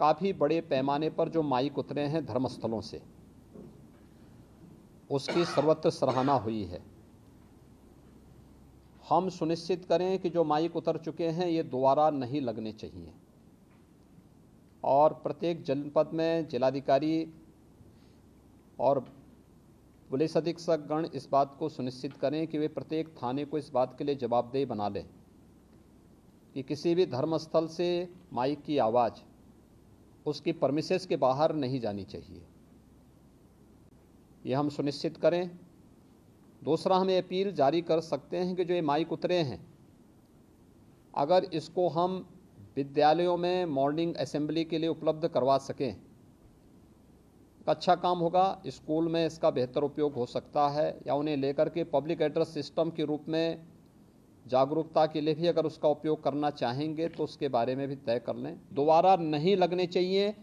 काफ़ी बड़े पैमाने पर जो माइक उतरे हैं धर्मस्थलों से उसकी सर्वत्र सराहना हुई है हम सुनिश्चित करें कि जो माइक उतर चुके हैं ये दोबारा नहीं लगने चाहिए और प्रत्येक जनपद में जिलाधिकारी और पुलिस अधीक्षक गण इस बात को सुनिश्चित करें कि वे प्रत्येक थाने को इस बात के लिए जवाबदेही बना लें कि किसी भी धर्मस्थल से माइक की आवाज़ उसकी परमिशेस के बाहर नहीं जानी चाहिए यह हम सुनिश्चित करें दूसरा हम ये अपील जारी कर सकते हैं कि जो ये माइक उतरे हैं अगर इसको हम विद्यालयों में मॉर्निंग असेंबली के लिए उपलब्ध करवा सकें तो अच्छा काम होगा स्कूल में इसका बेहतर उपयोग हो सकता है या उन्हें लेकर के पब्लिक एड्रेस सिस्टम के रूप में जागरूकता के लिए भी अगर उसका उपयोग करना चाहेंगे तो उसके बारे में भी तय कर लें दोबारा नहीं लगने चाहिए